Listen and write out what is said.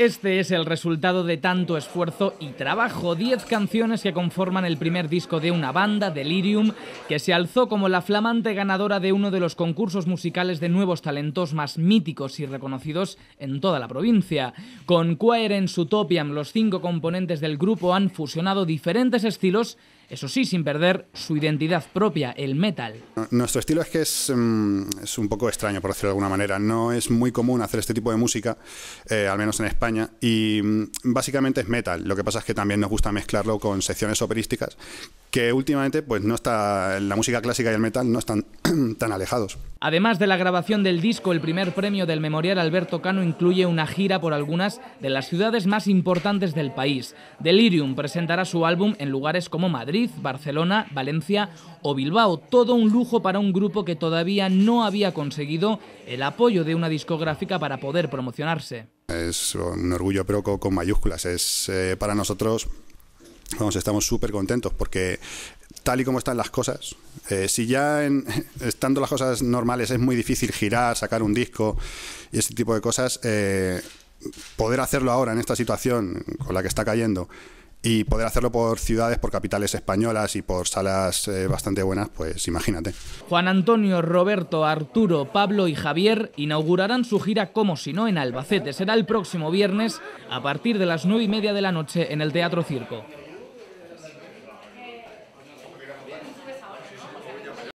Este es el resultado de tanto esfuerzo y trabajo. Diez canciones que conforman el primer disco de una banda, Delirium, que se alzó como la flamante ganadora de uno de los concursos musicales de nuevos talentos más míticos y reconocidos en toda la provincia. Con Quaerens Utopiam, los cinco componentes del grupo han fusionado diferentes estilos eso sí, sin perder su identidad propia, el metal. Nuestro estilo es que mm, es, un poco extraño, por decirlo de alguna manera. No es muy común hacer este tipo de música, eh, al menos en España, y mm, básicamente es metal. Lo que pasa es que también nos gusta mezclarlo con secciones operísticas que últimamente pues no está la música clásica y el metal no están tan alejados. Además de la grabación del disco, el primer premio del Memorial Alberto Cano incluye una gira por algunas de las ciudades más importantes del país. Delirium presentará su álbum en lugares como Madrid, Barcelona, Valencia o Bilbao, todo un lujo para un grupo que todavía no había conseguido el apoyo de una discográfica para poder promocionarse. Es un orgullo pero con mayúsculas, es eh, para nosotros Vamos, estamos súper contentos porque tal y como están las cosas, eh, si ya estando las cosas normales es muy difícil girar, sacar un disco y ese tipo de cosas, eh, poder hacerlo ahora en esta situación con la que está cayendo y poder hacerlo por ciudades, por capitales españolas y por salas eh, bastante buenas, pues imagínate. Juan Antonio, Roberto, Arturo, Pablo y Javier inaugurarán su gira como si no en Albacete. Será el próximo viernes a partir de las nueve y media de la noche en el Teatro Circo.